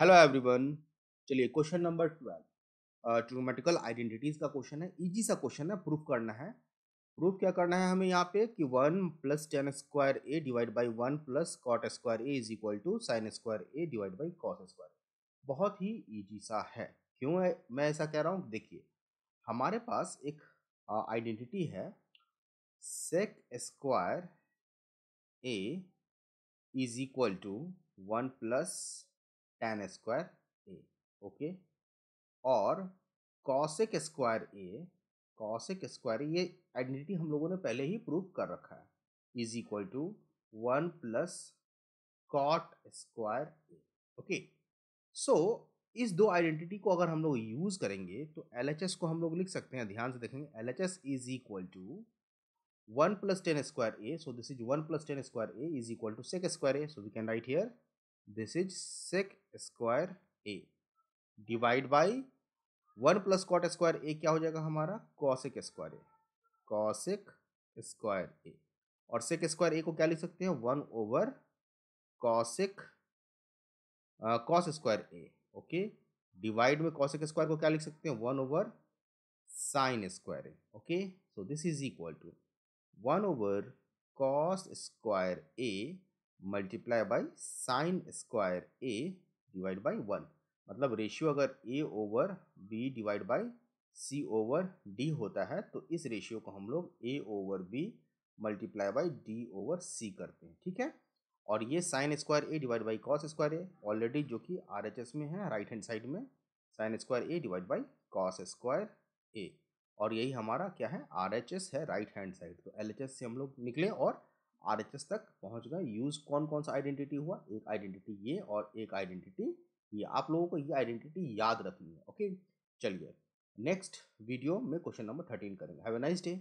hello everyone चलिए question number twelve trigonometrical identities का question है इजी सा क्वेश्चन है प्रूफ करना है प्रूफ क्या करना है हमें यहाँ पे कि one plus tan square A divide by one plus cot square A is equal to sin square A divide by cos square बहुत ही ईजी सा है क्यों है मैं ऐसा कह रहा हूँ देखिए हमारे पास एक आइडेंटिटी है sec square A is equal to one plus tan square a okay और cosec square A cosec square ये आइडेंटिटी हम लोगों ने पहले ही प्रूव कर रखा है is equal to one plus cot square A okay so इस दो आइडेंटिटी को अगर हम लोग यूज करेंगे तो एल को हम लोग लिख सकते हैं ध्यान से देखेंगे L H S is equal to one plus tan square A so this is one plus tan square A is equal to sec square A so we can write here this is sec square A divide by one plus cot square A क्या हो जाएगा हमारा cosec square A cosec square A और sec square A को क्या लिख सकते हैं one over cosec cos square A okay divide में कॉसिक स्क्वायर को क्या लिख सकते हैं one over sin square A okay so this is equal to one over cos square A multiply by sin square A divide by one मतलब ratio अगर A over B divide by C over D होता है तो इस ratio को हम लोग A over B multiply by D over C करते हैं ठीक है और ये sin square A divide by cos square A already जो कि आर एच एस में है राइट हैंड साइड में sin square A divide by cos square A और यही हमारा क्या है आर एच एस है राइट हैंड साइड तो एल एच एस से हम लोग निकले और आर तक पहुंच गए यूज कौन कौन सा आइडेंटिटी हुआ एक आइडेंटिटी ये और एक आइडेंटिटी ये आप लोगों को ये आइडेंटिटी याद रखनी है ओके चलिए नेक्स्ट वीडियो में क्वेश्चन नंबर थर्टीन करेंगे हैव ए नाइस डे